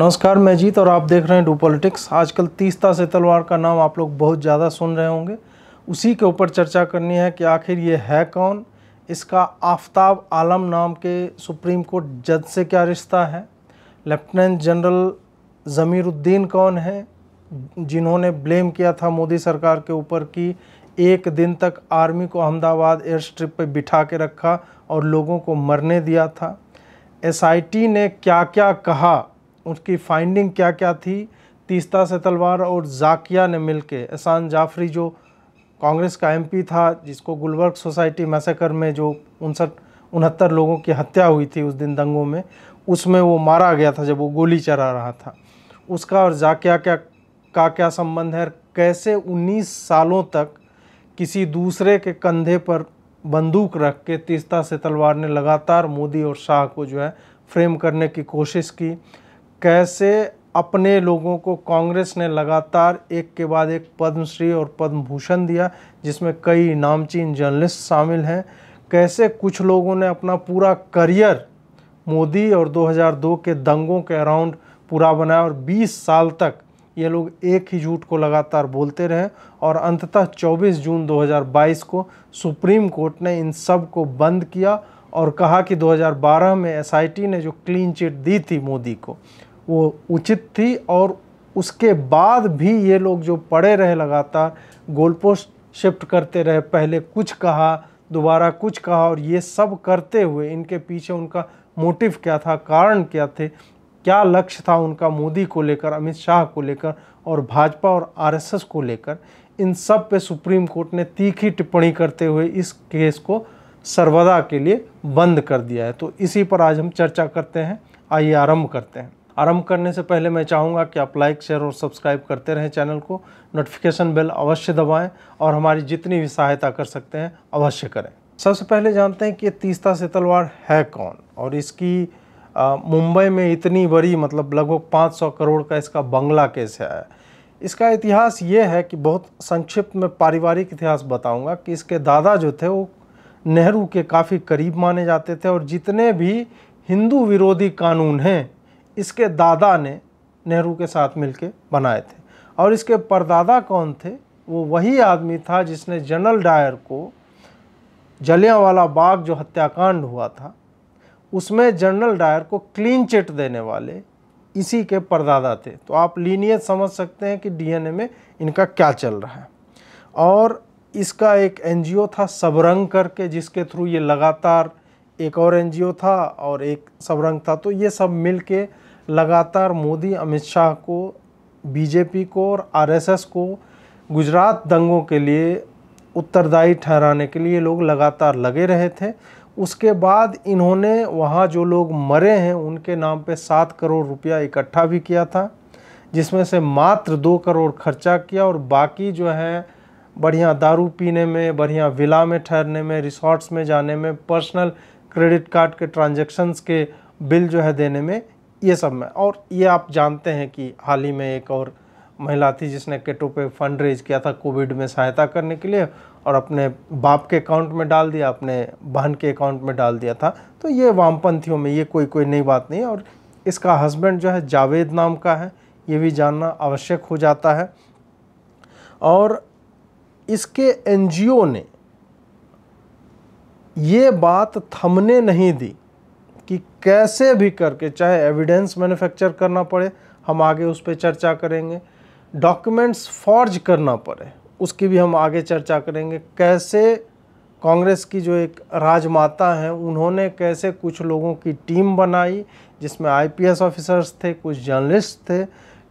नमस्कार मैं जीत और आप देख रहे हैं डू पॉलिटिक्स आजकल तीस्ता से तलवार का नाम आप लोग बहुत ज़्यादा सुन रहे होंगे उसी के ऊपर चर्चा करनी है कि आखिर ये है कौन इसका आफ्ताब आलम नाम के सुप्रीम कोर्ट जज से क्या रिश्ता है लेफ्टिनेंट जनरल ज़मीरुद्दीन कौन है जिन्होंने ब्लेम किया था मोदी सरकार के ऊपर कि एक दिन तक आर्मी को अहमदाबाद एयर स्ट्रिप पर बिठा के रखा और लोगों को मरने दिया था एसआईटी ने क्या क्या कहा उसकी फाइंडिंग क्या क्या थी तीस्ता से तलवार और जाकिया ने मिल के एहसान जाफरी जो कांग्रेस का एमपी था जिसको गुलबर्ग सोसाइटी मैसेकर में जो उनसठ उनहत्तर लोगों की हत्या हुई थी उस दिन दंगों में उसमें वो मारा गया था जब वो गोली चरा रहा था उसका और जाकिया क्या का क्या संबंध है कैसे 19 सालों तक किसी दूसरे के कंधे पर बंदूक रख के तीस्ता से तलवार ने लगातार मोदी और शाह को जो है फ्रेम करने की कोशिश की कैसे अपने लोगों को कांग्रेस ने लगातार एक के बाद एक पद्मश्री और पद्म भूषण दिया जिसमें कई नामचीन जर्नलिस्ट शामिल हैं कैसे कुछ लोगों ने अपना पूरा करियर मोदी और 2002 के दंगों के अराउंड पूरा बनाया और 20 साल तक ये लोग एक ही झूठ को लगातार बोलते रहे और अंततः 24 जून 2022 को सुप्रीम कोर्ट ने इन सब को बंद किया और कहा कि 2012 में एसआईटी ने जो क्लीन चिट दी थी मोदी को वो उचित थी और उसके बाद भी ये लोग जो पड़े रहे लगातार गोल पोस्ट शिफ्ट करते रहे पहले कुछ कहा दोबारा कुछ कहा और ये सब करते हुए इनके पीछे उनका मोटिव क्या था कारण क्या थे क्या लक्ष्य था उनका मोदी को लेकर अमित शाह को लेकर और भाजपा और आरएसएस को लेकर इन सब पे सुप्रीम कोर्ट ने तीखी टिप्पणी करते हुए इस केस को सर्वदा के लिए बंद कर दिया है तो इसी पर आज हम चर्चा करते हैं आइए आरंभ करते हैं आरंभ करने से पहले मैं चाहूँगा कि आप लाइक शेयर और सब्सक्राइब करते रहें चैनल को नोटिफिकेशन बेल अवश्य दबाएं और हमारी जितनी भी सहायता कर सकते हैं अवश्य करें सबसे पहले जानते हैं कि ये तीस्ता से तलवार है कौन और इसकी मुंबई में इतनी बड़ी मतलब लगभग 500 करोड़ का इसका बंगला केस है इसका इतिहास ये है कि बहुत संक्षिप्त में पारिवारिक इतिहास बताऊँगा कि इसके दादा जो थे वो नेहरू के काफ़ी करीब माने जाते थे और जितने भी हिंदू विरोधी कानून हैं इसके दादा ने नेहरू के साथ मिलकर बनाए थे और इसके परदादा कौन थे वो वही आदमी था जिसने जनरल डायर को जलियांवाला बाग जो हत्याकांड हुआ था उसमें जनरल डायर को क्लीन चिट देने वाले इसी के परदादा थे तो आप लीनियत समझ सकते हैं कि डीएनए में इनका क्या चल रहा है और इसका एक एनजीओ था सबरंग करके जिसके थ्रू ये लगातार एक और एनजीओ था और एक सबरंग था तो ये सब मिल के लगातार मोदी अमित शाह को बीजेपी को और आरएसएस को गुजरात दंगों के लिए उत्तरदायी ठहराने के लिए लोग लगातार लगे रहे थे उसके बाद इन्होंने वहाँ जो लोग मरे हैं उनके नाम पे सात करोड़ रुपया इकट्ठा भी किया था जिसमें से मात्र दो करोड़ खर्चा किया और बाकी जो है बढ़िया दारू पीने में बढ़िया विला में ठहरने में रिसॉर्ट्स में जाने में पर्सनल क्रेडिट कार्ड के ट्रांजेक्शन्स के बिल जो है देने में ये सब में और ये आप जानते हैं कि हाल ही में एक और महिला थी जिसने केटो पे फंड रेज किया था कोविड में सहायता करने के लिए और अपने बाप के अकाउंट में डाल दिया अपने बहन के अकाउंट में डाल दिया था तो ये वामपंथियों में ये कोई कोई नई बात नहीं है और इसका हस्बैंड जो है जावेद नाम का है ये भी जानना आवश्यक हो जाता है और इसके एनजीओ ने ये बात थमने नहीं दी कि कैसे भी करके चाहे एविडेंस मैन्युफैक्चर करना पड़े हम आगे उस पर चर्चा करेंगे डॉक्यूमेंट्स फॉर्ज करना पड़े उसकी भी हम आगे चर्चा करेंगे कैसे कांग्रेस की जो एक राजमाता हैं उन्होंने कैसे कुछ लोगों की टीम बनाई जिसमें आईपीएस ऑफिसर्स थे कुछ जर्नलिस्ट थे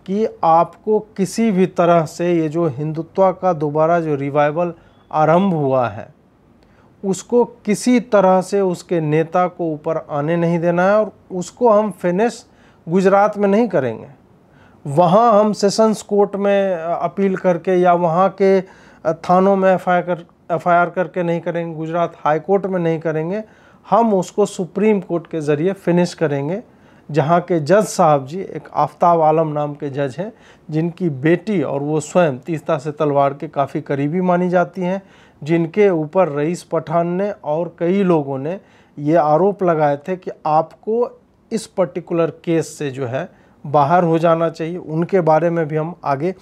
कि आपको किसी भी तरह से ये जो हिंदुत्व का दोबारा जो रिवाइवल आरंभ हुआ है उसको किसी तरह से उसके नेता को ऊपर आने नहीं देना है और उसको हम फिनिश गुजरात में नहीं करेंगे वहाँ हम सेशंस कोर्ट में अपील करके या वहाँ के थानों में एफ कर एफ करके नहीं करेंगे गुजरात हाई कोर्ट में नहीं करेंगे हम उसको सुप्रीम कोर्ट के ज़रिए फिनिश करेंगे जहाँ के जज साहब जी एक आफ्ताब आलम नाम के जज हैं जिनकी बेटी और वो स्वयं तीस्ता से तलवार के काफ़ी करीबी मानी जाती हैं जिनके ऊपर रईस पठान ने और कई लोगों ने ये आरोप लगाए थे कि आपको इस पर्टिकुलर केस से जो है बाहर हो जाना चाहिए उनके बारे में भी हम आगे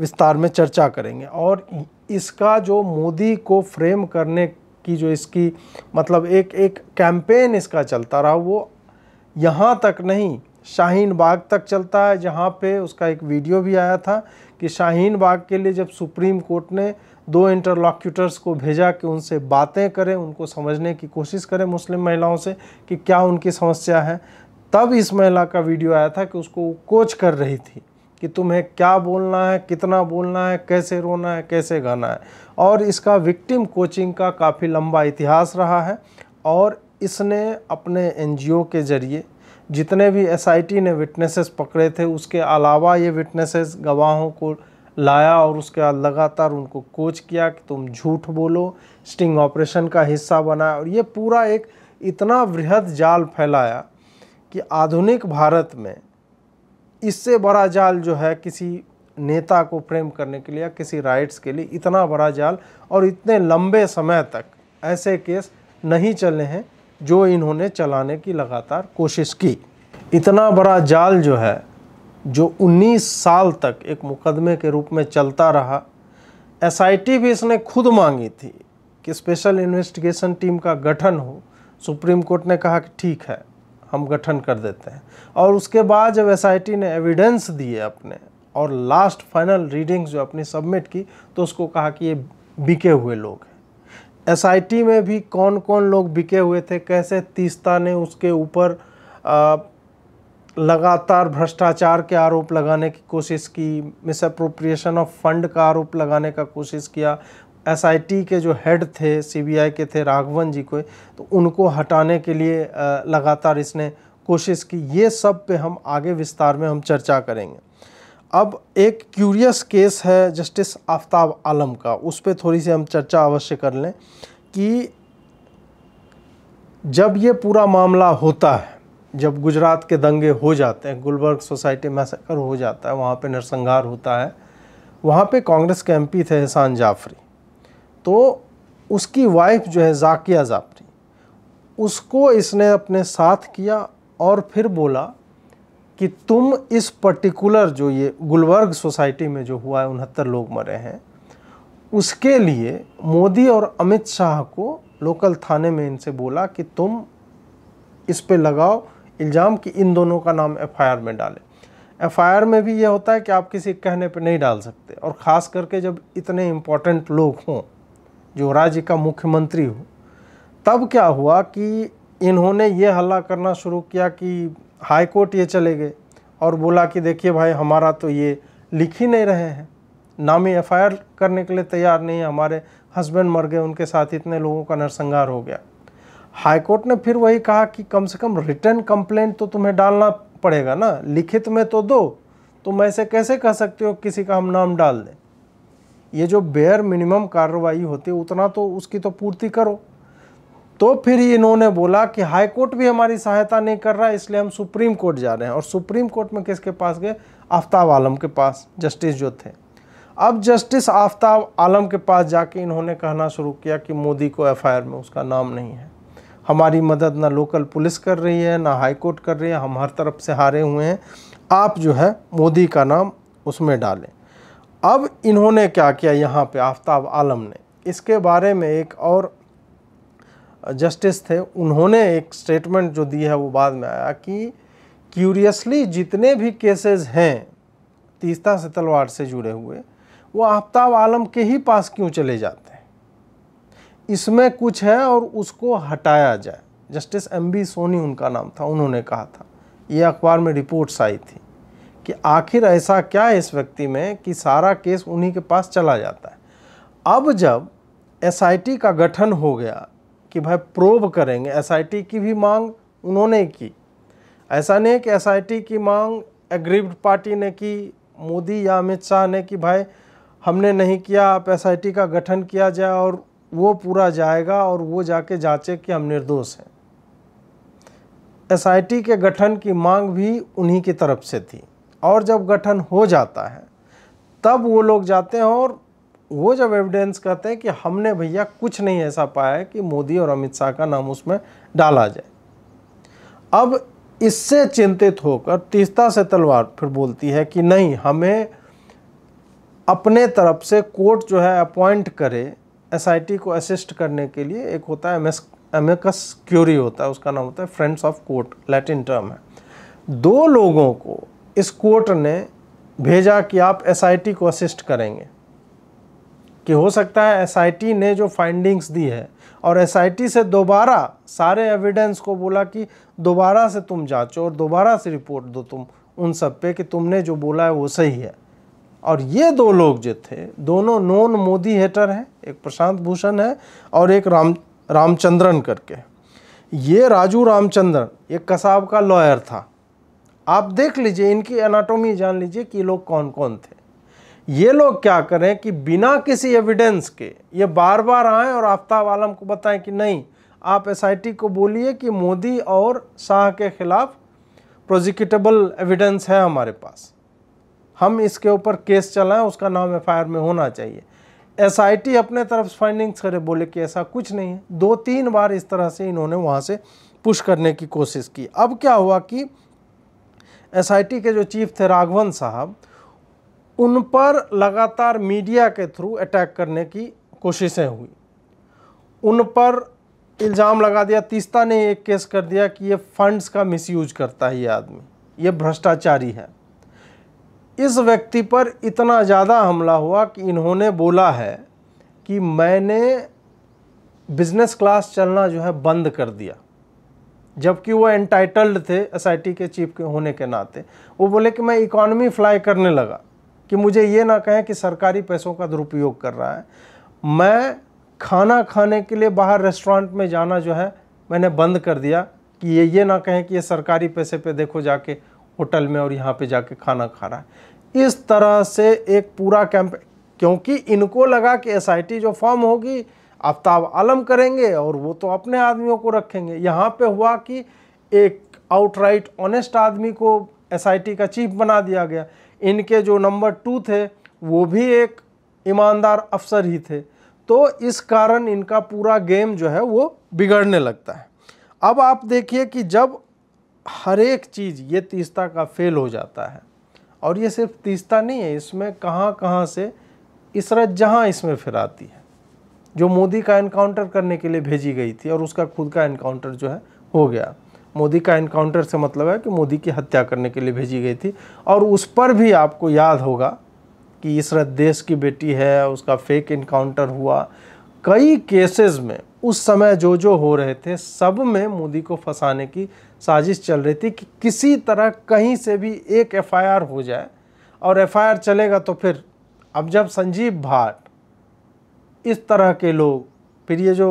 विस्तार में चर्चा करेंगे और इसका जो मोदी को फ्रेम करने की जो इसकी मतलब एक एक कैंपेन इसका चलता रहा वो यहाँ तक नहीं शाहीन बाग तक चलता है जहाँ पे उसका एक वीडियो भी आया था कि शाहीन बाग के लिए जब सुप्रीम कोर्ट ने दो इंटरलॉक्यूटर्स को भेजा कि उनसे बातें करें उनको समझने की कोशिश करें मुस्लिम महिलाओं से कि क्या उनकी समस्या है तब इस महिला का वीडियो आया था कि उसको कोच कर रही थी कि तुम्हें क्या बोलना है कितना बोलना है कैसे रोना है कैसे गाना है और इसका विक्टिम कोचिंग का काफ़ी लंबा इतिहास रहा है और इसने अपने एन के ज़रिए जितने भी एसआईटी ने विटनेसेस पकड़े थे उसके अलावा ये विटनेसेस गवाहों को लाया और उसके बाद लगातार उनको कोच किया कि तुम झूठ बोलो स्टिंग ऑपरेशन का हिस्सा बनाया और ये पूरा एक इतना वृहद जाल फैलाया कि आधुनिक भारत में इससे बड़ा जाल जो है किसी नेता को प्रेम करने के लिए या किसी राइट्स के लिए इतना बड़ा जाल और इतने लंबे समय तक ऐसे केस नहीं चले हैं जो इन्होंने चलाने की लगातार कोशिश की इतना बड़ा जाल जो है जो 19 साल तक एक मुकदमे के रूप में चलता रहा एसआईटी भी इसने खुद मांगी थी कि स्पेशल इन्वेस्टिगेशन टीम का गठन हो सुप्रीम कोर्ट ने कहा कि ठीक है हम गठन कर देते हैं और उसके बाद जब एसआईटी ने एविडेंस दिए अपने और लास्ट फाइनल रीडिंग्स जो अपनी सबमिट की तो उसको कहा कि ये बिके हुए लोग हैं एस में भी कौन कौन लोग बिके हुए थे कैसे तीस्ता ने उसके ऊपर लगातार भ्रष्टाचार के आरोप लगाने की कोशिश की मिसअप्रोप्रिएशन ऑफ फंड का आरोप लगाने का कोशिश किया एसआईटी के जो हेड थे सीबीआई के थे राघवन जी को तो उनको हटाने के लिए लगातार इसने कोशिश की ये सब पे हम आगे विस्तार में हम चर्चा करेंगे अब एक क्यूरियस केस है जस्टिस आफ्ताब आलम का उस पर थोड़ी सी हम चर्चा अवश्य कर लें कि जब ये पूरा मामला होता है जब गुजरात के दंगे हो जाते हैं गुलबर्ग सोसाइटी मैसेकर हो जाता है वहाँ पे नरसंहार होता है वहाँ पे कांग्रेस के एम थे एहसान जाफरी तो उसकी वाइफ जो है जाकिया जाफरी उसको इसने अपने साथ किया और फिर बोला कि तुम इस पर्टिकुलर जो ये गुलबर्ग सोसाइटी में जो हुआ है उनहत्तर लोग मरे हैं उसके लिए मोदी और अमित शाह को लोकल थाने में इनसे बोला कि तुम इस पे लगाओ इल्ज़ाम कि इन दोनों का नाम एफ में डालें एफ में भी ये होता है कि आप किसी कहने पर नहीं डाल सकते और ख़ास करके जब इतने इम्पोर्टेंट लोग हों जो राज्य का मुख्यमंत्री हो तब क्या हुआ कि इन्होंने ये हल्ला करना शुरू किया कि हाई कोर्ट ये चले गए और बोला कि देखिए भाई हमारा तो ये लिख ही नहीं रहे हैं नामी एफ करने के लिए तैयार नहीं है हमारे हस्बैंड मर गए उनके साथ इतने लोगों का नरसंहार हो गया हाईकोर्ट ने फिर वही कहा कि कम से कम रिटर्न कंप्लेंट तो तुम्हें डालना पड़ेगा ना लिखित में तो दो तुम ऐसे कैसे कह सकते हो किसी का हम नाम डाल दें ये जो बेयर मिनिमम कार्रवाई होती है उतना तो उसकी तो पूर्ति करो तो फिर इन्होंने बोला कि हाई कोर्ट भी हमारी सहायता नहीं कर रहा इसलिए हम सुप्रीम कोर्ट जा रहे हैं और सुप्रीम कोर्ट में किसके पास गए आफ्ताब आलम के पास जस्टिस जो थे अब जस्टिस आफ्ताब आलम के पास जाके इन्होंने कहना शुरू किया कि मोदी को एफआईआर में उसका नाम नहीं है हमारी मदद ना लोकल पुलिस कर रही है ना हाई कोर्ट कर रही है हम हर तरफ से हारे हुए हैं आप जो है मोदी का नाम उसमें डालें अब इन्होंने क्या किया यहाँ पे आफ्ताब आलम ने इसके बारे में एक और जस्टिस थे उन्होंने एक स्टेटमेंट जो दी है वो बाद में आया कि क्यूरियसली जितने भी केसेस हैं तीस्ता से तलवार से जुड़े हुए वो आफ्ताब आलम के ही पास क्यों चले जाते इसमें कुछ है और उसको हटाया जाए जस्टिस एम बी सोनी उनका नाम था उन्होंने कहा था ये अखबार में रिपोर्ट्स आई थी कि आखिर ऐसा क्या है इस व्यक्ति में कि सारा केस उन्हीं के पास चला जाता है अब जब एसआईटी का गठन हो गया कि भाई प्रोब करेंगे एसआईटी की भी मांग उन्होंने की ऐसा नहीं कि एसआईटी की मांग एग्रीव्ड पार्टी ने की मोदी या अमित शाह ने कि भाई हमने नहीं किया आप एसआईटी का गठन किया जाए और वो पूरा जाएगा और वो जाके जांचे कि हम निर्दोष हैं एसआईटी के गठन की मांग भी उन्हीं की तरफ से थी और जब गठन हो जाता है तब वो लोग जाते हैं और वो जब एविडेंस कहते हैं कि हमने भैया कुछ नहीं ऐसा पाया है कि मोदी और अमित शाह का नाम उसमें डाला जाए अब इससे चिंतित होकर तीस्ता से तलवार फिर बोलती है कि नहीं हमें अपने तरफ से कोर्ट जो है अपॉइंट करे एसआईटी को असिस्ट करने के लिए एक होता है एमएस एमेकस क्यूरी होता है उसका नाम होता है friends of court Latin term है दो लोगों को इस कोर्ट ने भेजा कि आप एसआईटी को असिस्ट करेंगे कि हो सकता है एसआईटी ने जो फाइंडिंग्स दी है और एसआईटी से दोबारा सारे एविडेंस को बोला कि दोबारा से तुम जाँचो और दोबारा से रिपोर्ट दो तुम उन सब पे कि तुमने जो बोला है वो सही है और ये दो लोग जो थे दोनों नॉन मोदी हेटर हैं एक प्रशांत भूषण है और एक राम रामचंद्रन करके ये राजू रामचंद्रन एक कसाब का लॉयर था आप देख लीजिए इनकी एनाटोमी जान लीजिए कि लोग कौन कौन थे ये लोग क्या करें कि बिना किसी एविडेंस के ये बार बार आएँ और आफ्ताब आलम को बताएं कि नहीं आप एसआईटी को बोलिए कि मोदी और शाह के ख़िलाफ़ प्रोजिक्यूटेबल एविडेंस है हमारे पास हम इसके ऊपर केस चलाएं उसका नाम एफ में होना चाहिए एसआईटी अपने तरफ फाइंडिंग्स करे बोले कि ऐसा कुछ नहीं है दो तीन बार इस तरह से इन्होंने वहाँ से पुश करने की कोशिश की अब क्या हुआ कि एसआईटी के जो चीफ थे राघवन साहब उन पर लगातार मीडिया के थ्रू अटैक करने की कोशिशें हुई उन पर इल्ज़ाम लगा दिया तीस्ता ने एक केस कर दिया कि ये फंड्स का मिसयूज करता है ये आदमी ये भ्रष्टाचारी है इस व्यक्ति पर इतना ज़्यादा हमला हुआ कि इन्होंने बोला है कि मैंने बिज़नेस क्लास चलना जो है बंद कर दिया जबकि वो एंटाइटल्ड थे एस के चीफ के होने के नाते वो बोले कि मैं इकोनॉमी फ्लाई करने लगा कि मुझे ये ना कहें कि सरकारी पैसों का दुरुपयोग कर रहा है मैं खाना खाने के लिए बाहर रेस्टोरेंट में जाना जो है मैंने बंद कर दिया कि ये ये ना कहें कि ये सरकारी पैसे पे देखो जाके होटल में और यहाँ पे जाके खाना खा रहा है इस तरह से एक पूरा कैंप क्योंकि इनको लगा कि एस जो फॉर्म होगी आफ्ताब आलम करेंगे और वो तो अपने आदमियों को रखेंगे यहाँ पे हुआ कि एक आउटराइट ऑनेस्ट आदमी को एस का चीफ बना दिया गया इनके जो नंबर टू थे वो भी एक ईमानदार अफसर ही थे तो इस कारण इनका पूरा गेम जो है वो बिगड़ने लगता है अब आप देखिए कि जब हर एक चीज़ ये तीस्ता का फेल हो जाता है और ये सिर्फ तीस्ता नहीं है इसमें कहाँ कहाँ से इसरत जहाँ इसमें फिर आती है जो मोदी का इनकाउंटर करने के लिए भेजी गई थी और उसका खुद का इनकाउंटर जो है हो गया मोदी का इनकाउंटर से मतलब है कि मोदी की हत्या करने के लिए भेजी गई थी और उस पर भी आपको याद होगा कि इसरत देश की बेटी है उसका फेक इनकाउंटर हुआ कई केसेस में उस समय जो जो हो रहे थे सब में मोदी को फंसाने की साजिश चल रही थी कि किसी तरह कहीं से भी एक एफआईआर हो जाए और एफआईआर चलेगा तो फिर अब जब संजीव भाट इस तरह के लोग फिर ये जो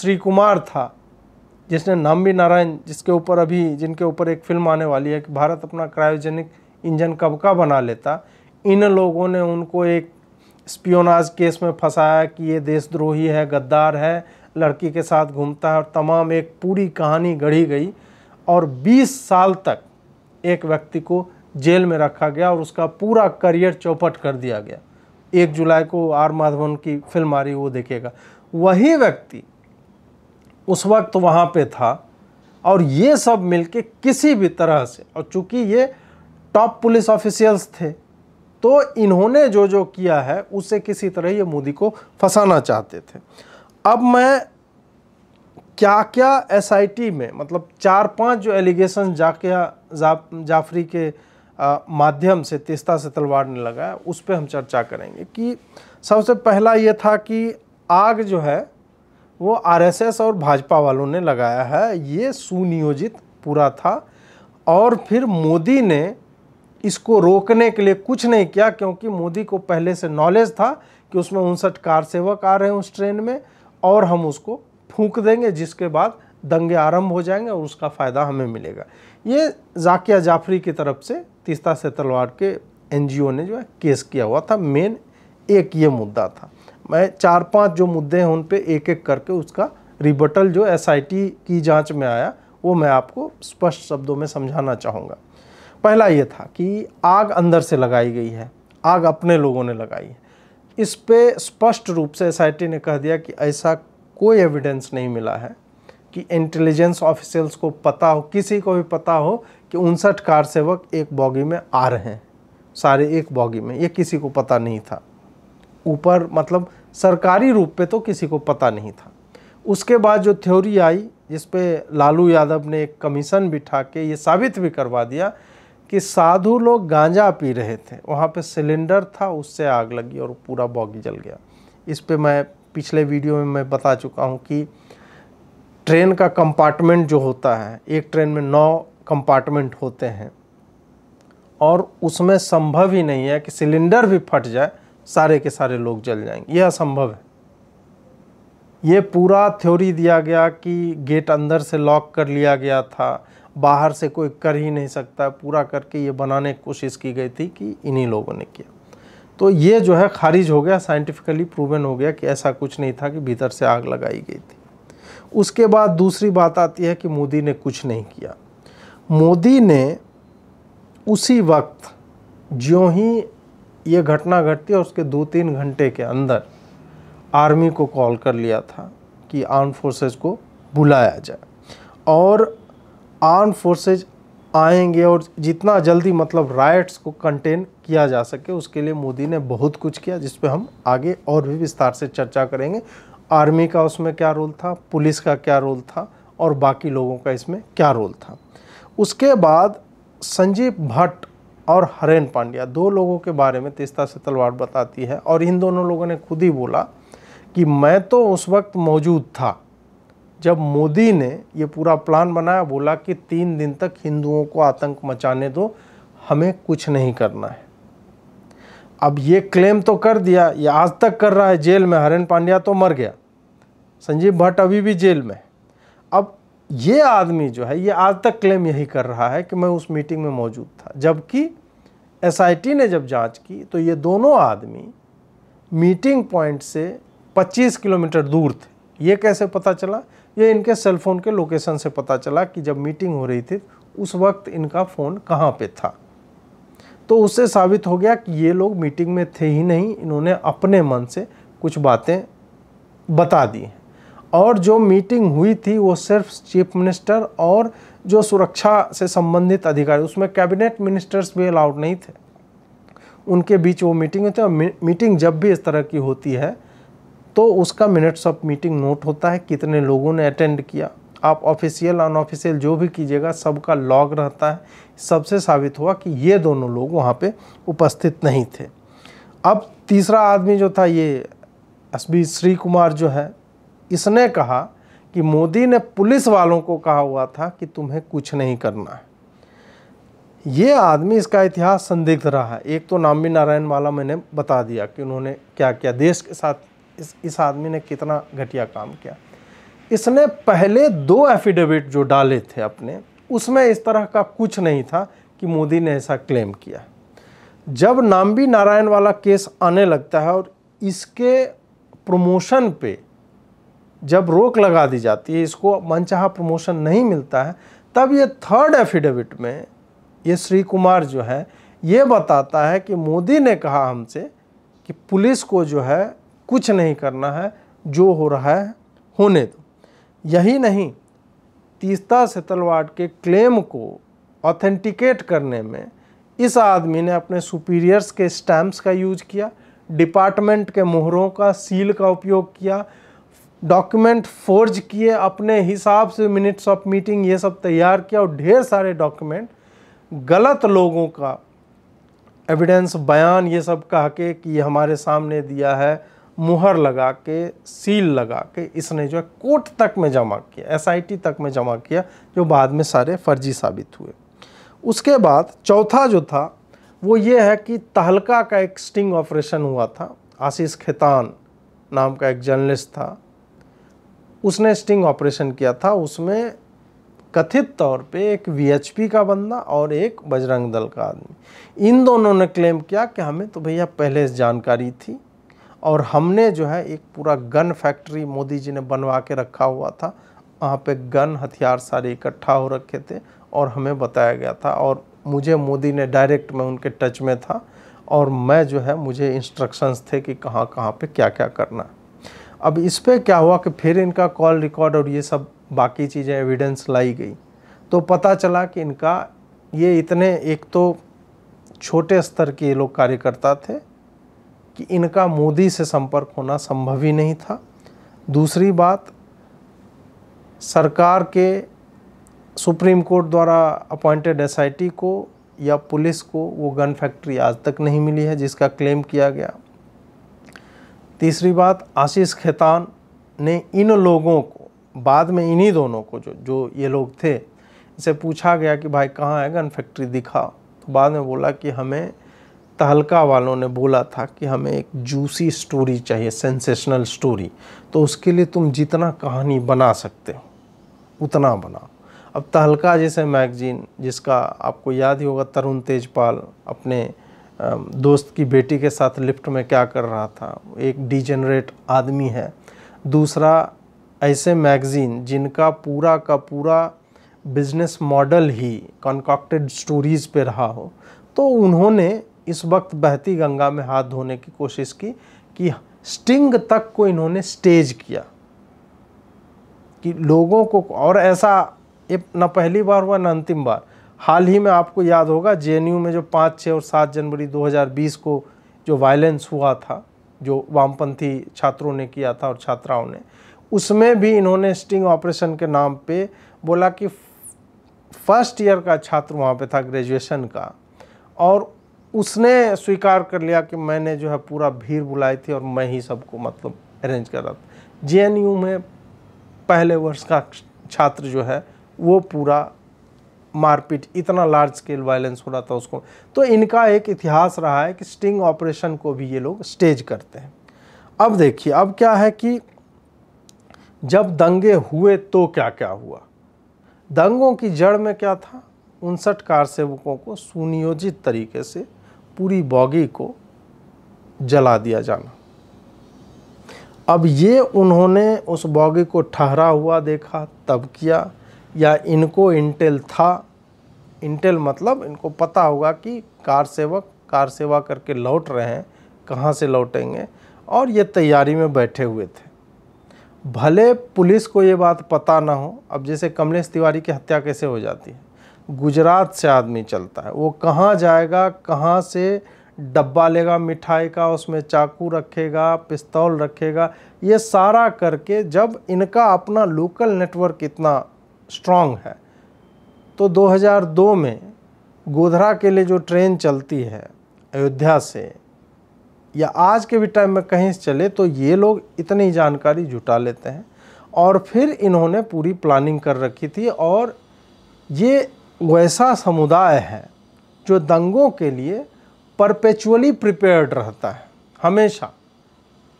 श्री कुमार था जिसने नाम्बी नारायण जिसके ऊपर अभी जिनके ऊपर एक फिल्म आने वाली है कि भारत अपना क्रायोजेनिक इंजन कब का बना लेता इन लोगों ने उनको एक स्पियोनाज केस में फंसाया कि ये देशद्रोही है गद्दार है लड़की के साथ घूमता है और तमाम एक पूरी कहानी गढ़ी गई और 20 साल तक एक व्यक्ति को जेल में रखा गया और उसका पूरा करियर चौपट कर दिया गया एक जुलाई को आर माधवन की फिल्म आ रही वो देखेगा वही व्यक्ति उस वक्त वहाँ पे था और ये सब मिलके किसी भी तरह से और चूंकि ये टॉप पुलिस ऑफिशियल्स थे तो इन्होंने जो जो किया है उसे किसी तरह ये मोदी को फंसाना चाहते थे अब मैं क्या क्या एस में मतलब चार पांच जो एलिगेशन जाकिया जा, जाफरी के आ, माध्यम से तिस्ता से तलवार ने लगाया उस पर हम चर्चा करेंगे कि सबसे पहला ये था कि आग जो है वो आरएसएस और भाजपा वालों ने लगाया है ये सुनियोजित पूरा था और फिर मोदी ने इसको रोकने के लिए कुछ नहीं किया क्योंकि मोदी को पहले से नॉलेज था कि उसमें उनसठ कार सेवक आ रहे हैं उस ट्रेन में और हम उसको फूक देंगे जिसके बाद दंगे आरंभ हो जाएंगे और उसका फ़ायदा हमें मिलेगा ये जाकिया जाफरी की तरफ से तीस्ता से तलवार के एनजीओ ने जो है केस किया हुआ था मेन एक ये मुद्दा था मैं चार पांच जो मुद्दे हैं उन पे एक एक करके उसका रिबटल जो एसआईटी की जांच में आया वो मैं आपको स्पष्ट शब्दों में समझाना चाहूँगा पहला ये था कि आग अंदर से लगाई गई है आग अपने लोगों ने लगाई है इस पर स्पष्ट रूप से एस ने कह दिया कि ऐसा कोई एविडेंस नहीं मिला है कि इंटेलिजेंस ऑफिसर्स को पता हो किसी को भी पता हो कि उनसठ कार सेवक एक बॉगी में आ रहे हैं सारे एक बॉगी में ये किसी को पता नहीं था ऊपर मतलब सरकारी रूप पे तो किसी को पता नहीं था उसके बाद जो थ्योरी आई जिस पे लालू यादव ने एक कमीशन बिठा के ये साबित भी करवा दिया कि साधु लोग गांजा पी रहे थे वहाँ पे सिलेंडर था उससे आग लगी और पूरा बॉगी जल गया इस पे मैं पिछले वीडियो में मैं बता चुका हूँ कि ट्रेन का कंपार्टमेंट जो होता है एक ट्रेन में नौ कंपार्टमेंट होते हैं और उसमें संभव ही नहीं है कि सिलेंडर भी फट जाए सारे के सारे लोग जल जाएंगे यह असंभव है ये पूरा थ्योरी दिया गया कि गेट अंदर से लॉक कर लिया गया था बाहर से कोई कर ही नहीं सकता पूरा करके ये बनाने की कोशिश की गई थी कि इन्हीं लोगों ने किया तो ये जो है खारिज हो गया साइंटिफिकली प्रूवन हो गया कि ऐसा कुछ नहीं था कि भीतर से आग लगाई गई थी उसके बाद दूसरी बात आती है कि मोदी ने कुछ नहीं किया मोदी ने उसी वक्त जो ही ये घटना घटती है उसके दो तीन घंटे के अंदर आर्मी को कॉल कर लिया था कि आर्म फोर्सेज को बुलाया जाए और आर्म फोर्सेज आएंगे और जितना जल्दी मतलब राइट्स को कंटेन किया जा सके उसके लिए मोदी ने बहुत कुछ किया जिस पर हम आगे और भी विस्तार से चर्चा करेंगे आर्मी का उसमें क्या रोल था पुलिस का क्या रोल था और बाकी लोगों का इसमें क्या रोल था उसके बाद संजीव भट्ट और हरेन पांड्या दो लोगों के बारे में तिस्ता से तलवार बताती है और इन दोनों लोगों ने खुद ही बोला कि मैं तो उस वक्त मौजूद था जब मोदी ने ये पूरा प्लान बनाया बोला कि तीन दिन तक हिंदुओं को आतंक मचाने दो हमें कुछ नहीं करना है अब ये क्लेम तो कर दिया ये आज तक कर रहा है जेल में हरेन पांड्या तो मर गया संजीव भट्ट अभी भी जेल में अब ये आदमी जो है ये आज तक क्लेम यही कर रहा है कि मैं उस मीटिंग में मौजूद था जबकि एस ने जब जाँच की तो ये दोनों आदमी मीटिंग पॉइंट से पच्चीस किलोमीटर दूर थे ये कैसे पता चला ये इनके सेलफोन के लोकेशन से पता चला कि जब मीटिंग हो रही थी उस वक्त इनका फ़ोन कहाँ पे था तो उससे साबित हो गया कि ये लोग मीटिंग में थे ही नहीं इन्होंने अपने मन से कुछ बातें बता दी और जो मीटिंग हुई थी वो सिर्फ चीफ मिनिस्टर और जो सुरक्षा से संबंधित अधिकारी उसमें कैबिनेट मिनिस्टर्स भी अलाउड नहीं थे उनके बीच वो मीटिंग होती है और मीटिंग जब भी इस तरह की होती है तो उसका मिनट्स ऑफ मीटिंग नोट होता है कितने लोगों ने अटेंड किया आप ऑफिशियल अनऑफिशियल जो भी कीजिएगा सबका लॉग रहता है सबसे साबित हुआ कि ये दोनों लोग वहाँ पे उपस्थित नहीं थे अब तीसरा आदमी जो था ये एस बी श्री कुमार जो है इसने कहा कि मोदी ने पुलिस वालों को कहा हुआ था कि तुम्हें कुछ नहीं करना है ये आदमी इसका इतिहास संदिग्ध रहा है एक तो नामी नारायण वाला मैंने बता दिया कि उन्होंने क्या किया देश के साथ इस इस आदमी ने कितना घटिया काम किया इसने पहले दो एफिडेविट जो डाले थे अपने उसमें इस तरह का कुछ नहीं था कि मोदी ने ऐसा क्लेम किया जब नाम्बी नारायण वाला केस आने लगता है और इसके प्रमोशन पे जब रोक लगा दी जाती है इसको मनचाहा प्रमोशन नहीं मिलता है तब ये थर्ड एफिडेविट में ये श्री कुमार जो है ये बताता है कि मोदी ने कहा हमसे कि पुलिस को जो है कुछ नहीं करना है जो हो रहा है होने दो यही नहीं तीस्ता सेतलवाड के क्लेम को ऑथेंटिकेट करने में इस आदमी ने अपने सुपीरियर्स के स्टैम्प्स का यूज किया डिपार्टमेंट के मोहरों का सील का उपयोग किया डॉक्यूमेंट फोर्ज किए अपने हिसाब से मिनट्स ऑफ मीटिंग ये सब तैयार किया और ढेर सारे डॉक्यूमेंट गलत लोगों का एविडेंस बयान ये सब कह के कि हमारे सामने दिया है मुहर लगा के सील लगा के इसने जो है कोर्ट तक में जमा किया एसआईटी तक में जमा किया जो बाद में सारे फर्जी साबित हुए उसके बाद चौथा जो था वो ये है कि तहलका का एक स्टिंग ऑपरेशन हुआ था आशीष खेतान नाम का एक जर्नलिस्ट था उसने स्टिंग ऑपरेशन किया था उसमें कथित तौर पे एक वीएचपी का बंदा और एक बजरंग दल का आदमी इन दोनों ने क्लेम किया कि हमें तो भैया पहले जानकारी थी और हमने जो है एक पूरा गन फैक्ट्री मोदी जी ने बनवा के रखा हुआ था वहाँ पे गन हथियार सारे इकट्ठा हो रखे थे और हमें बताया गया था और मुझे मोदी ने डायरेक्ट मैं उनके टच में था और मैं जो है मुझे इंस्ट्रक्शंस थे कि कहाँ कहाँ पे क्या क्या करना अब इस पर क्या हुआ कि फिर इनका कॉल रिकॉर्ड और ये सब बाकी चीज़ें एविडेंस लाई गई तो पता चला कि इनका ये इतने एक तो छोटे स्तर के ये लोग कार्यकर्ता थे कि इनका मोदी से संपर्क होना संभव ही नहीं था दूसरी बात सरकार के सुप्रीम कोर्ट द्वारा अपॉइंटेड एसआईटी को या पुलिस को वो गन फैक्ट्री आज तक नहीं मिली है जिसका क्लेम किया गया तीसरी बात आशीष खेतान ने इन लोगों को बाद में इन्हीं दोनों को जो जो ये लोग थे इसे पूछा गया कि भाई कहाँ है गन फैक्ट्री दिखा तो बाद में बोला कि हमें तहलका वालों ने बोला था कि हमें एक जूसी स्टोरी चाहिए सेंसेशनल स्टोरी तो उसके लिए तुम जितना कहानी बना सकते हो उतना बनाओ अब तहलका जैसे मैगजीन जिसका आपको याद ही होगा तरुण तेजपाल अपने दोस्त की बेटी के साथ लिफ्ट में क्या कर रहा था एक डिजेनरेट आदमी है दूसरा ऐसे मैगज़ीन जिनका पूरा का पूरा बिजनेस मॉडल ही कॉन्कॉक्टेड स्टोरीज़ पे रहा हो तो उन्होंने इस वक्त बहती गंगा में हाथ धोने की कोशिश की कि स्टिंग तक को इन्होंने स्टेज किया कि लोगों को और ऐसा न पहली बार हुआ न अंतिम बार हाल ही में आपको याद होगा जे में जो पाँच छः और सात जनवरी 2020 को जो वायलेंस हुआ था जो वामपंथी छात्रों ने किया था और छात्राओं ने उसमें भी इन्होंने स्टिंग ऑपरेशन के नाम पे बोला कि फर्स्ट ईयर का छात्र वहाँ पे था ग्रेजुएशन का और उसने स्वीकार कर लिया कि मैंने जो है पूरा भीड़ बुलाई थी और मैं ही सबको मतलब अरेंज कर रहा था जे में पहले वर्ष का छात्र जो है वो पूरा मारपीट इतना लार्ज स्केल वायलेंस हो रहा था उसको तो इनका एक इतिहास रहा है कि स्टिंग ऑपरेशन को भी ये लोग स्टेज करते हैं अब देखिए अब क्या है कि जब दंगे हुए तो क्या क्या हुआ दंगों की जड़ में क्या था उनसठ कार सेवकों को सुनियोजित तरीके से पूरी बॉगी को जला दिया जाना अब ये उन्होंने उस बॉगी को ठहरा हुआ देखा तब किया या इनको इंटेल था इंटेल मतलब इनको पता होगा कि कार सेवक कार सेवा करके लौट रहे हैं कहाँ से लौटेंगे और ये तैयारी में बैठे हुए थे भले पुलिस को ये बात पता ना हो अब जैसे कमलेश तिवारी की हत्या कैसे हो जाती है गुजरात से आदमी चलता है वो कहाँ जाएगा कहाँ से डब्बा लेगा मिठाई का उसमें चाकू रखेगा पिस्तौल रखेगा ये सारा करके जब इनका अपना लोकल नेटवर्क इतना स्ट्रांग है तो 2002 में गोधरा के लिए जो ट्रेन चलती है अयोध्या से या आज के भी टाइम में कहीं से चले तो ये लोग इतनी जानकारी जुटा लेते हैं और फिर इन्होंने पूरी प्लानिंग कर रखी थी और ये वैसा समुदाय है जो दंगों के लिए परपेचुअली प्रिपेयर्ड रहता है हमेशा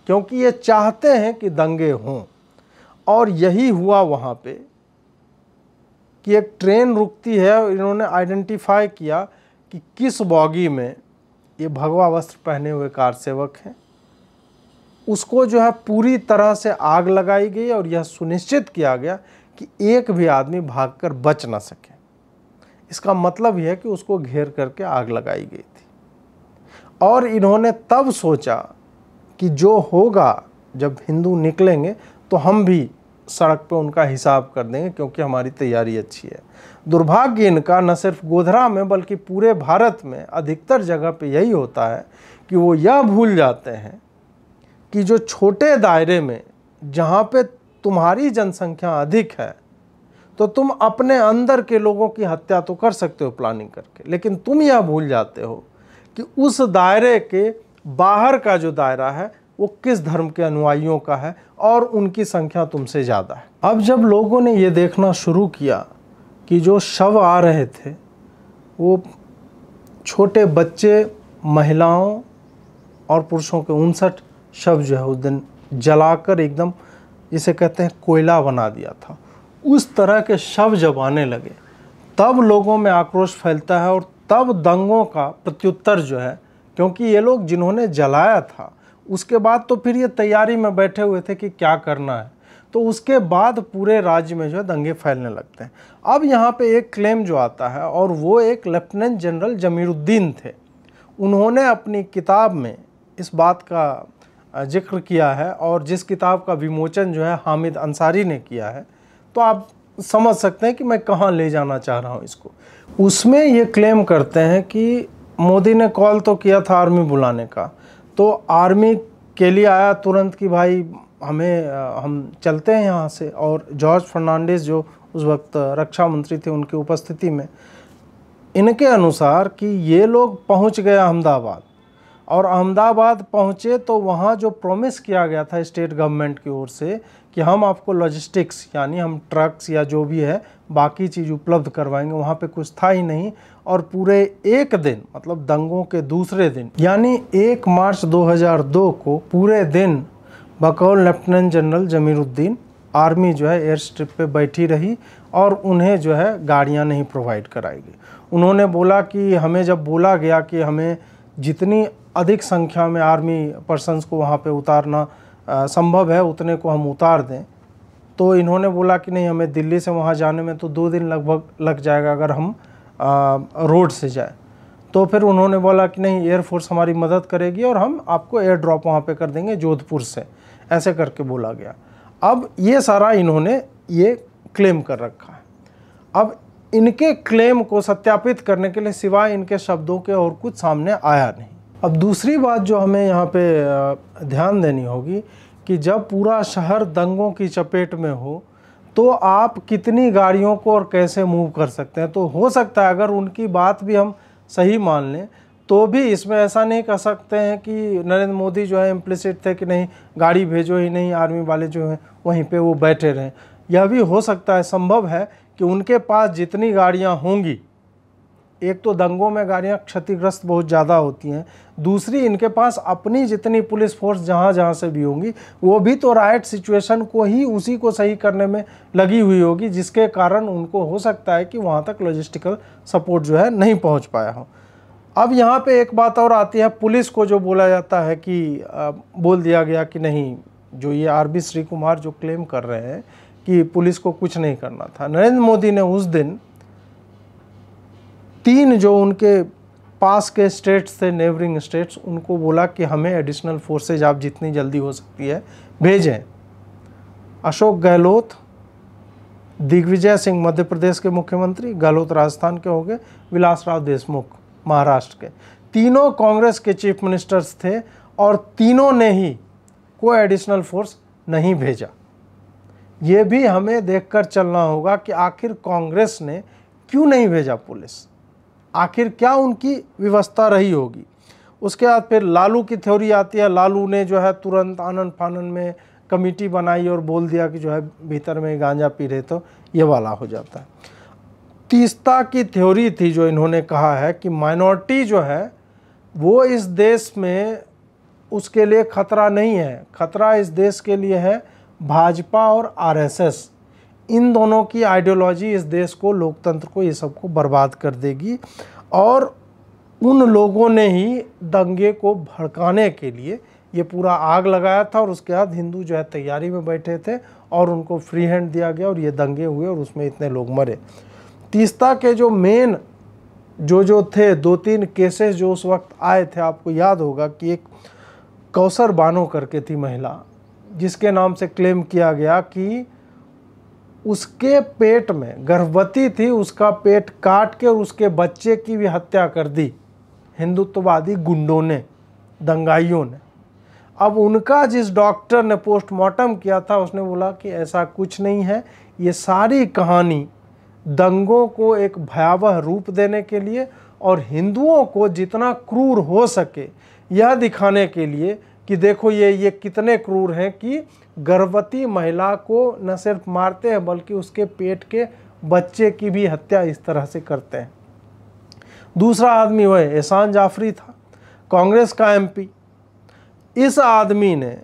क्योंकि ये चाहते हैं कि दंगे हों और यही हुआ वहाँ पे कि एक ट्रेन रुकती है और इन्होंने आइडेंटिफाई किया कि किस बॉगी में ये भगवा वस्त्र पहने हुए कार सेवक हैं उसको जो है पूरी तरह से आग लगाई गई और यह सुनिश्चित किया गया कि एक भी आदमी भागकर बच ना सके इसका मतलब यह कि उसको घेर करके आग लगाई गई थी और इन्होंने तब सोचा कि जो होगा जब हिंदू निकलेंगे तो हम भी सड़क पर उनका हिसाब कर देंगे क्योंकि हमारी तैयारी अच्छी है दुर्भाग्य इनका न सिर्फ गोधरा में बल्कि पूरे भारत में अधिकतर जगह पे यही होता है कि वो यह भूल जाते हैं कि जो छोटे दायरे में जहाँ पे तुम्हारी जनसंख्या अधिक है तो तुम अपने अंदर के लोगों की हत्या तो कर सकते हो प्लानिंग करके लेकिन तुम यह भूल जाते हो कि उस दायरे के बाहर का जो दायरा है वो किस धर्म के अनुयायियों का है और उनकी संख्या तुमसे ज़्यादा है अब जब लोगों ने ये देखना शुरू किया कि जो शव आ रहे थे वो छोटे बच्चे महिलाओं और पुरुषों के उनसठ शव जो है उस दिन जलाकर एकदम जिसे कहते हैं कोयला बना दिया था उस तरह के शव जब आने लगे तब लोगों में आक्रोश फैलता है और तब दंगों का प्रत्युत्तर जो है क्योंकि ये लोग जिन्होंने जलाया था उसके बाद तो फिर ये तैयारी में बैठे हुए थे कि क्या करना है तो उसके बाद पूरे राज्य में जो है दंगे फैलने लगते हैं अब यहाँ पे एक क्लेम जो आता है और वो एक लेफ्टिनेंट जनरल जमीरुद्दीन थे उन्होंने अपनी किताब में इस बात का जिक्र किया है और जिस किताब का विमोचन जो है हामिद अंसारी ने किया है तो आप समझ सकते हैं कि मैं कहाँ ले जाना चाह रहा हूँ इसको उसमें ये क्लेम करते हैं कि मोदी ने कॉल तो किया था आर्मी बुलाने का तो आर्मी के लिए आया तुरंत कि भाई हमें हम चलते हैं यहाँ से और जॉर्ज फर्नांडिस जो उस वक्त रक्षा मंत्री थे उनकी उपस्थिति में इनके अनुसार कि ये लोग पहुँच गए अहमदाबाद और अहमदाबाद पहुँचे तो वहाँ जो प्रोमिस किया गया था स्टेट गवर्नमेंट की ओर से कि हम आपको लॉजिस्टिक्स यानी हम ट्रक्स या जो भी है बाकी चीज़ उपलब्ध करवाएंगे वहाँ पे कुछ था ही नहीं और पूरे एक दिन मतलब दंगों के दूसरे दिन यानी एक मार्च 2002 को पूरे दिन बकौल लेफ्टिनेंट जनरल जमीरुद्दीन आर्मी जो है एयर स्ट्रिप पे बैठी रही और उन्हें जो है गाड़ियाँ नहीं प्रोवाइड कराई गई उन्होंने बोला कि हमें जब बोला गया कि हमें जितनी अधिक संख्या में आर्मी पर्सनस को वहाँ पे उतारना संभव है उतने को हम उतार दें तो इन्होंने बोला कि नहीं हमें दिल्ली से वहाँ जाने में तो दो दिन लगभग लग जाएगा अगर हम रोड से जाए तो फिर उन्होंने बोला कि नहीं एयरफोर्स हमारी मदद करेगी और हम आपको एयर ड्रॉप वहाँ पे कर देंगे जोधपुर से ऐसे करके बोला गया अब ये सारा इन्होंने ये क्लेम कर रखा है अब इनके क्लेम को सत्यापित करने के लिए सिवाय इनके शब्दों के और कुछ सामने आया नहीं अब दूसरी बात जो हमें यहाँ पे ध्यान देनी होगी कि जब पूरा शहर दंगों की चपेट में हो तो आप कितनी गाड़ियों को और कैसे मूव कर सकते हैं तो हो सकता है अगर उनकी बात भी हम सही मान लें तो भी इसमें ऐसा नहीं कर सकते हैं कि नरेंद्र मोदी जो है इम्प्लिसिट थे कि नहीं गाड़ी भेजो ही नहीं आर्मी वाले जो हैं वहीं पे वो बैठे रहें यह भी हो सकता है संभव है कि उनके पास जितनी गाड़ियां होंगी एक तो दंगों में गाड़ियाँ क्षतिग्रस्त बहुत ज़्यादा होती हैं दूसरी इनके पास अपनी जितनी पुलिस फोर्स जहाँ जहाँ से भी होंगी वो भी तो राइट सिचुएशन को ही उसी को सही करने में लगी हुई होगी जिसके कारण उनको हो सकता है कि वहाँ तक लॉजिस्टिकल सपोर्ट जो है नहीं पहुँच पाया हो अब यहाँ पर एक बात और आती है पुलिस को जो बोला जाता है कि आ, बोल दिया गया कि नहीं जो ये आर बी श्री कुमार जो क्लेम कर रहे हैं कि पुलिस को कुछ नहीं करना था नरेंद्र मोदी ने उस दिन तीन जो उनके पास के स्टेट्स थे नेबरिंग स्टेट्स उनको बोला कि हमें एडिशनल फोर्सेज आप जितनी जल्दी हो सकती है भेजें अशोक गहलोत दिग्विजय सिंह मध्य प्रदेश के मुख्यमंत्री गहलोत राजस्थान के हो गए विलास राव देशमुख महाराष्ट्र के तीनों कांग्रेस के चीफ मिनिस्टर्स थे और तीनों ने ही कोई एडिशनल फोर्स नहीं भेजा ये भी हमें देखकर चलना होगा कि आखिर कांग्रेस ने क्यों नहीं भेजा पुलिस आखिर क्या उनकी व्यवस्था रही होगी उसके बाद फिर लालू की थ्योरी आती है लालू ने जो है तुरंत आनन फानन में कमेटी बनाई और बोल दिया कि जो है भीतर में गांजा पी रहे तो ये वाला हो जाता है तीस्ता की थ्योरी थी जो इन्होंने कहा है कि माइनॉरिटी जो है वो इस देश में उसके लिए खतरा नहीं है खतरा इस देश के लिए है भाजपा और आरएसएस इन दोनों की आइडियोलॉजी इस देश को लोकतंत्र को ये सबको बर्बाद कर देगी और उन लोगों ने ही दंगे को भड़काने के लिए ये पूरा आग लगाया था और उसके बाद हिंदू जो है तैयारी में बैठे थे और उनको फ्री हैंड दिया गया और ये दंगे हुए और उसमें इतने लोग मरे तीस्ता के जो मेन जो जो थे दो तीन केसेस जो उस वक्त आए थे आपको याद होगा कि एक कौसर बानो करके थी महिला जिसके नाम से क्लेम किया गया कि उसके पेट में गर्भवती थी उसका पेट काट के और उसके बच्चे की भी हत्या कर दी हिंदुत्ववादी गुंडों ने दंगाइयों ने अब उनका जिस डॉक्टर ने पोस्टमार्टम किया था उसने बोला कि ऐसा कुछ नहीं है ये सारी कहानी दंगों को एक भयावह रूप देने के लिए और हिंदुओं को जितना क्रूर हो सके यह दिखाने के लिए कि देखो ये ये कितने क्रूर हैं कि गर्भवती महिला को न सिर्फ मारते हैं बल्कि उसके पेट के बच्चे की भी हत्या इस तरह से करते हैं दूसरा आदमी वह एहसान जाफरी था कांग्रेस का एमपी इस आदमी ने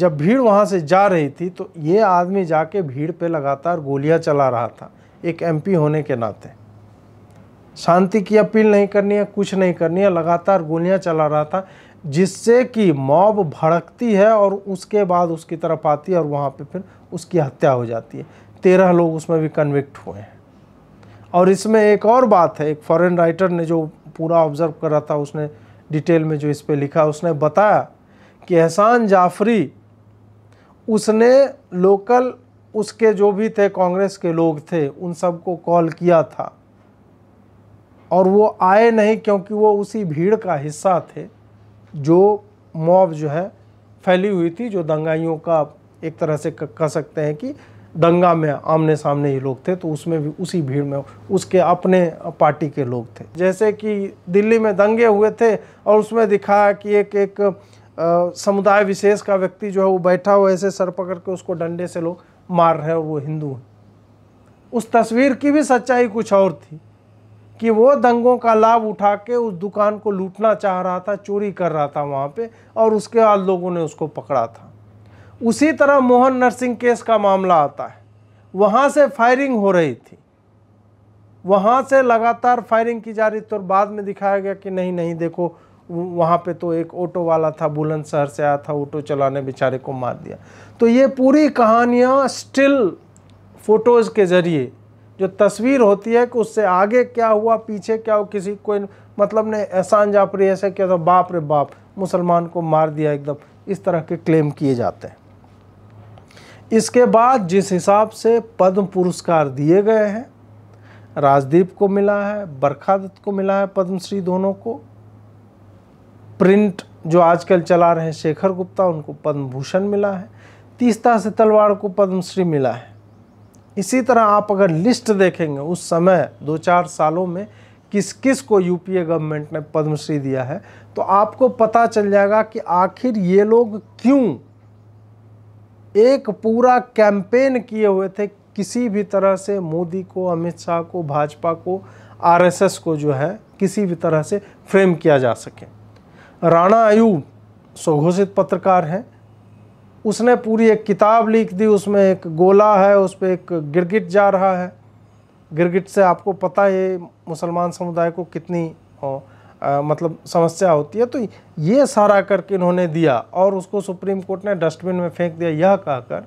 जब भीड़ वहाँ से जा रही थी तो ये आदमी जाके भीड़ पे लगातार गोलियाँ चला रहा था एक एमपी होने के नाते शांति की अपील नहीं करनी है कुछ नहीं करनी है लगातार गोलियाँ चला रहा था जिससे कि मॉब भड़कती है और उसके बाद उसकी तरफ आती है और वहाँ पे फिर उसकी हत्या हो जाती है तेरह लोग उसमें भी कन्विक्ट हुए हैं और इसमें एक और बात है एक फॉरेन राइटर ने जो पूरा ऑब्ज़र्व कर रहा था उसने डिटेल में जो इस पर लिखा उसने बताया कि एहसान जाफरी उसने लोकल उसके जो भी थे कांग्रेस के लोग थे उन सबको कॉल किया था और वो आए नहीं क्योंकि वो उसी भीड़ का हिस्सा थे जो मॉब जो है फैली हुई थी जो दंगाइयों का एक तरह से कह सकते हैं कि दंगा में आमने सामने ही लोग थे तो उसमें भी उसी भीड़ में उसके अपने पार्टी के लोग थे जैसे कि दिल्ली में दंगे हुए थे और उसमें दिखाया कि एक एक समुदाय विशेष का व्यक्ति जो है वो बैठा हुआ ऐसे सर पकड़ के उसको डंडे से लोग मार रहे हैं और वो हिंदू हैं उस तस्वीर की भी सच्चाई कुछ और थी कि वो दंगों का लाभ उठा के उस दुकान को लूटना चाह रहा था चोरी कर रहा था वहाँ पे और उसके बाद लोगों ने उसको पकड़ा था उसी तरह मोहन नर्सिंग केस का मामला आता है वहाँ से फायरिंग हो रही थी वहाँ से लगातार फायरिंग की जा रही थी और बाद में दिखाया गया कि नहीं नहीं देखो वहाँ पे तो एक ऑटो वाला था बुलंदशहर से आया था ऑटो चलाने बेचारे को मार दिया तो ये पूरी कहानियाँ स्टिल फ़ोटोज़ के ज़रिए जो तस्वीर होती है कि उससे आगे क्या हुआ पीछे क्या हुआ किसी को मतलब ने एहसान जापरी ऐसे किया था तो बाप रे बाप मुसलमान को मार दिया एकदम इस तरह के क्लेम किए जाते हैं इसके बाद जिस हिसाब से पद्म पुरस्कार दिए गए हैं राजदीप को मिला है बरखा दत्त को मिला है पद्मश्री दोनों को प्रिंट जो आजकल चला रहे हैं शेखर गुप्ता उनको पद्म भूषण मिला है तीस्ता से तलवार को पद्मश्री मिला है इसी तरह आप अगर लिस्ट देखेंगे उस समय दो चार सालों में किस किस को यूपीए गवर्नमेंट ने पद्मश्री दिया है तो आपको पता चल जाएगा कि आखिर ये लोग क्यों एक पूरा कैंपेन किए हुए थे किसी भी तरह से मोदी को अमित शाह को भाजपा को आरएसएस को जो है किसी भी तरह से फ्रेम किया जा सके राणा आयु स्वघोषित पत्रकार हैं उसने पूरी एक किताब लिख दी उसमें एक गोला है उस पर एक गिरगिट जा रहा है गिरगिट से आपको पता है मुसलमान समुदाय को कितनी ओ, आ, मतलब समस्या होती है तो ये सारा करके इन्होंने दिया और उसको सुप्रीम कोर्ट ने डस्टबिन में फेंक दिया यह कहकर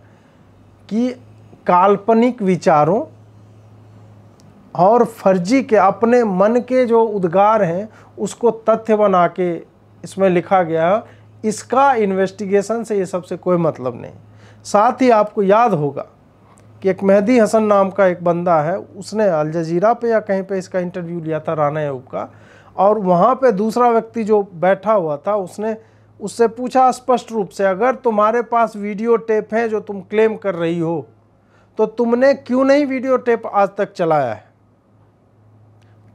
कि काल्पनिक विचारों और फर्जी के अपने मन के जो उद्गार हैं उसको तथ्य बना के इसमें लिखा गया इसका इन्वेस्टिगेशन से ये सबसे कोई मतलब नहीं साथ ही आपको याद होगा कि एक मेहदी हसन नाम का एक बंदा है उसने अल जजीरा पे या कहीं पे इसका इंटरव्यू लिया था राना याब का और वहाँ पे दूसरा व्यक्ति जो बैठा हुआ था उसने उससे पूछा स्पष्ट रूप से अगर तुम्हारे पास वीडियो टेप हैं जो तुम क्लेम कर रही हो तो तुमने क्यों नहीं वीडियो टेप आज तक चलाया है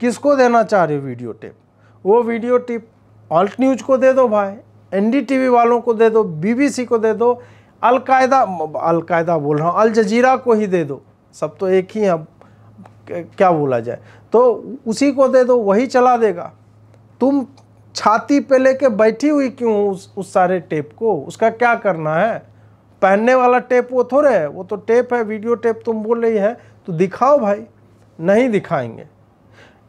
किसको देना चाह रहे हो वीडियो टेप वो वीडियो टेप ऑल्ट न्यूज को दे दो भाई एनडीटीवी वालों को दे दो बीबीसी को दे दो अलकायदा अलकायदा बोल रहा हूँ अल जजीरा को ही दे दो सब तो एक ही अब क्या बोला जाए तो उसी को दे दो वही चला देगा तुम छाती पे लेके बैठी हुई क्यों उस उस सारे टेप को उसका क्या करना है पहनने वाला टेप वो थोड़े है वो तो टेप है वीडियो टेप तुम बोल रही है तो दिखाओ भाई नहीं दिखाएंगे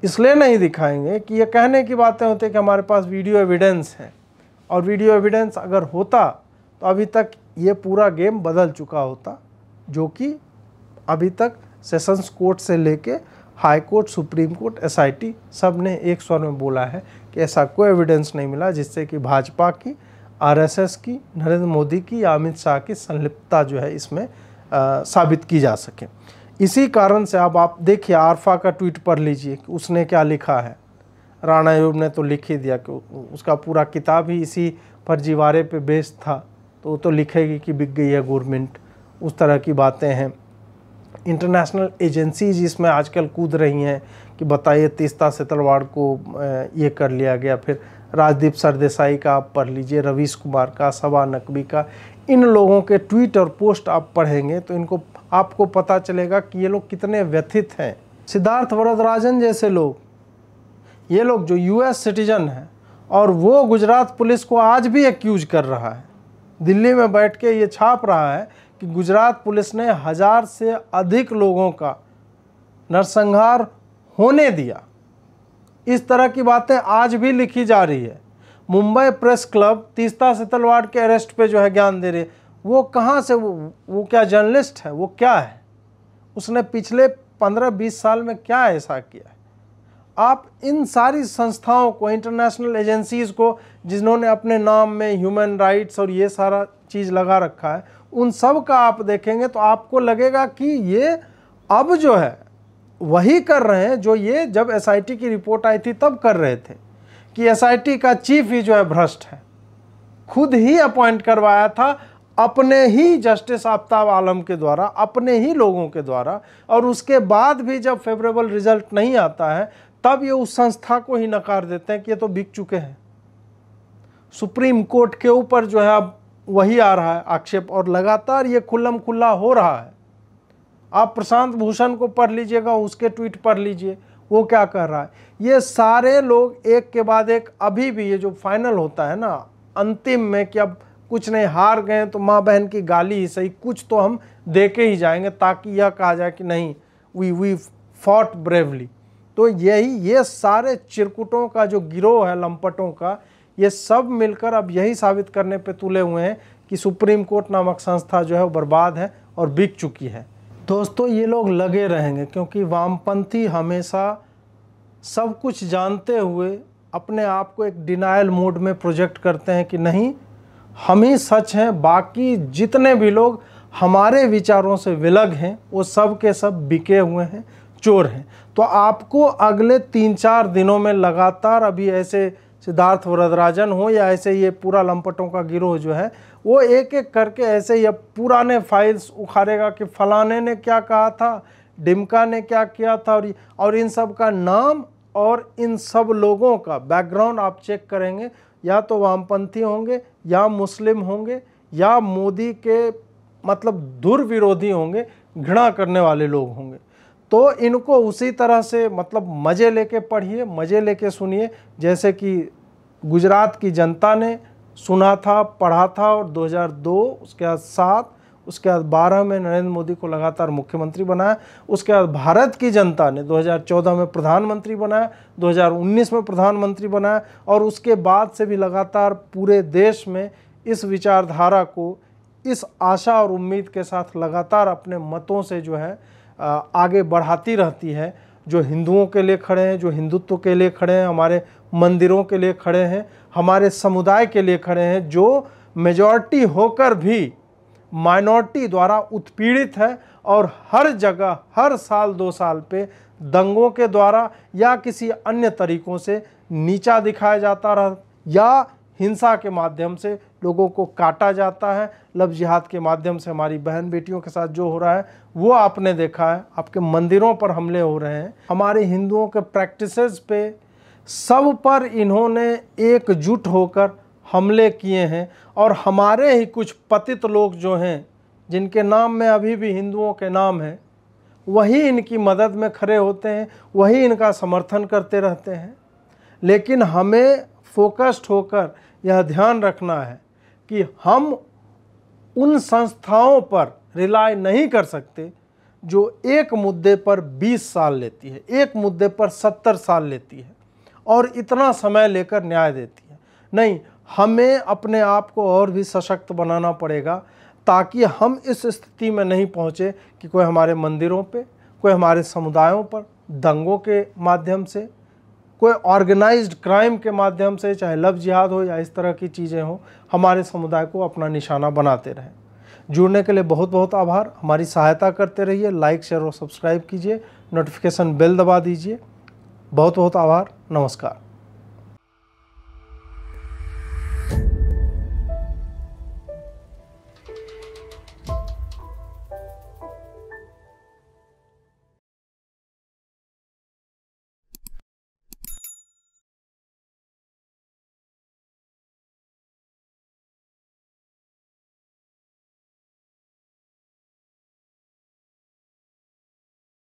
इसलिए नहीं दिखाएंगे कि ये कहने की बातें होती है कि हमारे पास वीडियो एविडेंस है और वीडियो एविडेंस अगर होता तो अभी तक ये पूरा गेम बदल चुका होता जो कि अभी तक सेशंस कोर्ट से लेके high court supreme court SIT सब ने एक स्वर में बोला है कि ऐसा कोई एविडेंस नहीं मिला जिससे कि भाजपा की आरएसएस की नरेंद्र मोदी की या अमित शाह की संलिप्तता जो है इसमें आ, साबित की जा सके इसी कारण से अब आप देखिए आरफा का ट्वीट पढ़ लीजिए कि उसने क्या लिखा है राणा योग ने तो लिख ही दिया कि उसका पूरा किताब ही इसी फर्जीवाड़े पे बेस्ड था तो वो तो लिखेगी कि बिक गई है गवर्नमेंट उस तरह की बातें हैं इंटरनेशनल एजेंसीज इसमें आजकल कूद रही हैं कि बताइए तीस्ता से को ये कर लिया गया फिर राजदीप सरदेसाई का आप पढ़ लीजिए रवीश कुमार का सवा नकवी का इन लोगों के ट्वीट और पोस्ट आप पढ़ेंगे तो इनको आपको पता चलेगा कि ये लोग कितने व्यथित हैं सिद्धार्थ वरदराजन जैसे लोग ये लोग जो यूएस सिटीजन हैं और वो गुजरात पुलिस को आज भी एक्यूज कर रहा है दिल्ली में बैठ के ये छाप रहा है कि गुजरात पुलिस ने हज़ार से अधिक लोगों का नरसंहार होने दिया इस तरह की बातें आज भी लिखी जा रही है मुंबई प्रेस क्लब तीस्ता सितलवाड के अरेस्ट पे जो है ज्ञान दे रही वो कहाँ से वो वो क्या जर्नलिस्ट है वो क्या है उसने पिछले पंद्रह बीस साल में क्या ऐसा किया है आप इन सारी संस्थाओं को इंटरनेशनल एजेंसीज़ को जिन्होंने अपने नाम में ह्यूमन राइट्स और ये सारा चीज़ लगा रखा है उन सब का आप देखेंगे तो आपको लगेगा कि ये अब जो है वही कर रहे हैं जो ये जब एसआईटी की रिपोर्ट आई थी तब कर रहे थे कि एसआईटी का चीफ ही जो है भ्रष्ट है खुद ही अपॉइंट करवाया था अपने ही जस्टिस आफ्ताब आलम के द्वारा अपने ही लोगों के द्वारा और उसके बाद भी जब फेवरेबल रिजल्ट नहीं आता है तब ये उस संस्था को ही नकार देते हैं कि ये तो बिक चुके हैं सुप्रीम कोर्ट के ऊपर जो है अब वही आ रहा है आक्षेप और लगातार ये खुल्लम खुल्ला हो रहा है आप प्रशांत भूषण को पढ़ लीजिएगा उसके ट्वीट पढ़ लीजिए वो क्या कर रहा है ये सारे लोग एक के बाद एक अभी भी ये जो फाइनल होता है ना अंतिम में कि अब कुछ नहीं हार गए तो माँ बहन की गाली ही सही कुछ तो हम दे के ही जाएंगे ताकि यह कहा जाए कि नहीं वी वी फॉट ब्रेवली तो यही ये सारे चिरकुटों का जो गिरोह है लंपटों का ये सब मिलकर अब यही साबित करने पे तुले हुए हैं कि सुप्रीम कोर्ट नामक संस्था जो है वो बर्बाद है और बिक चुकी है दोस्तों ये लोग लगे रहेंगे क्योंकि वामपंथी हमेशा सब कुछ जानते हुए अपने आप को एक डिनायल मोड में प्रोजेक्ट करते हैं कि नहीं हम ही सच हैं बाकी जितने भी लोग हमारे विचारों से विलग हैं वो सब के सब बिके हुए हैं चोर हैं तो आपको अगले तीन चार दिनों में लगातार अभी ऐसे सिद्धार्थ वरदराजन हो या ऐसे ये पूरा लंपटों का गिरोह जो है वो एक एक करके ऐसे ये पुराने फाइल्स उखाड़ेगा कि फलाने ने क्या कहा था डिमका ने क्या किया था और और इन सब का नाम और इन सब लोगों का बैकग्राउंड आप चेक करेंगे या तो वामपंथी होंगे या मुस्लिम होंगे या मोदी के मतलब दुर्विरोधी होंगे घृणा करने वाले लोग होंगे तो इनको उसी तरह से मतलब मज़े लेके पढ़िए मज़े लेके सुनिए जैसे कि गुजरात की जनता ने सुना था पढ़ा था और 2002 उसके बाद सात उसके बाद बारह में नरेंद्र मोदी को लगातार मुख्यमंत्री बनाया उसके बाद भारत की जनता ने 2014 में प्रधानमंत्री बनाया 2019 में प्रधानमंत्री बनाया और उसके बाद से भी लगातार पूरे देश में इस विचारधारा को इस आशा और उम्मीद के साथ लगातार अपने मतों से जो है आगे बढ़ाती रहती है जो हिंदुओं के लिए खड़े हैं जो हिंदुत्व के लिए खड़े हैं हमारे मंदिरों के लिए खड़े हैं हमारे समुदाय के लिए खड़े हैं जो मेजॉरिटी होकर भी माइनॉरिटी द्वारा उत्पीड़ित है और हर जगह हर साल दो साल पे दंगों के द्वारा या किसी अन्य तरीक़ों से नीचा दिखाया जाता रहा या हिंसा के माध्यम से लोगों को काटा जाता है लफ जिहाद के माध्यम से हमारी बहन बेटियों के साथ जो हो रहा है वो आपने देखा है आपके मंदिरों पर हमले हो रहे हैं हमारे हिंदुओं के प्रैक्टिसेस पे सब पर इन्होंने एकजुट होकर हमले किए हैं और हमारे ही कुछ पतित लोग जो हैं जिनके नाम में अभी भी हिंदुओं के नाम हैं वही इनकी मदद में खड़े होते हैं वही इनका समर्थन करते रहते हैं लेकिन हमें फोकस्ड होकर यह ध्यान रखना है कि हम उन संस्थाओं पर रिलाय नहीं कर सकते जो एक मुद्दे पर 20 साल लेती है एक मुद्दे पर 70 साल लेती है और इतना समय लेकर न्याय देती है नहीं हमें अपने आप को और भी सशक्त बनाना पड़ेगा ताकि हम इस स्थिति में नहीं पहुँचे कि कोई हमारे मंदिरों पे कोई हमारे समुदायों पर दंगों के माध्यम से कोई ऑर्गेनाइज्ड क्राइम के माध्यम से चाहे लव जिहाद हो या इस तरह की चीज़ें हों हमारे समुदाय को अपना निशाना बनाते रहें जुड़ने के लिए बहुत बहुत आभार हमारी सहायता करते रहिए लाइक शेयर और सब्सक्राइब कीजिए नोटिफिकेशन बेल दबा दीजिए बहुत बहुत आभार नमस्कार